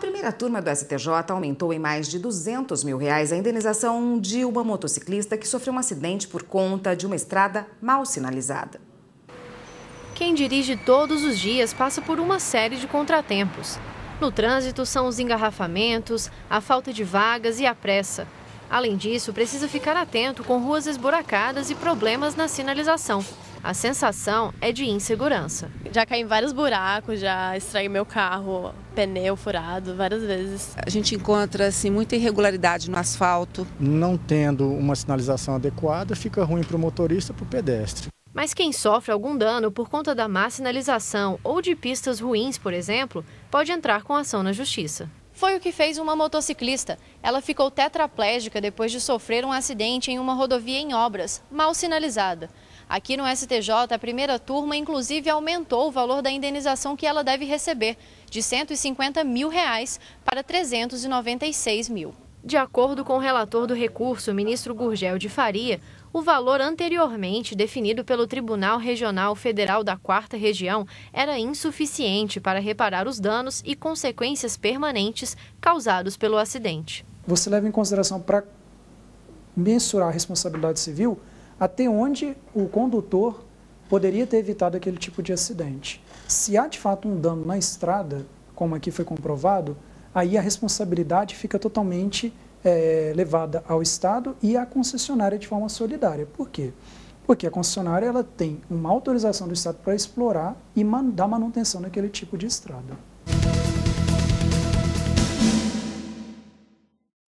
primeira turma do STJ aumentou em mais de 200 mil reais a indenização de uma motociclista que sofreu um acidente por conta de uma estrada mal sinalizada. Quem dirige todos os dias passa por uma série de contratempos. No trânsito são os engarrafamentos, a falta de vagas e a pressa. Além disso, precisa ficar atento com ruas esburacadas e problemas na sinalização. A sensação é de insegurança. Já caí em vários buracos, já estraguei meu carro, pneu furado várias vezes. A gente encontra assim, muita irregularidade no asfalto. Não tendo uma sinalização adequada, fica ruim para o motorista e para o pedestre. Mas quem sofre algum dano por conta da má sinalização ou de pistas ruins, por exemplo, pode entrar com ação na justiça. Foi o que fez uma motociclista. Ela ficou tetraplégica depois de sofrer um acidente em uma rodovia em obras, mal sinalizada. Aqui no STJ, a primeira turma inclusive aumentou o valor da indenização que ela deve receber, de 150 mil reais para 396 mil. De acordo com o relator do recurso, ministro Gurgel de Faria, o valor anteriormente definido pelo Tribunal Regional Federal da Quarta Região era insuficiente para reparar os danos e consequências permanentes causados pelo acidente. Você leva em consideração para mensurar a responsabilidade civil até onde o condutor poderia ter evitado aquele tipo de acidente. Se há de fato um dano na estrada, como aqui foi comprovado, aí a responsabilidade fica totalmente é, levada ao Estado e à concessionária de forma solidária. Por quê? Porque a concessionária ela tem uma autorização do Estado para explorar e man dar manutenção naquele tipo de estrada.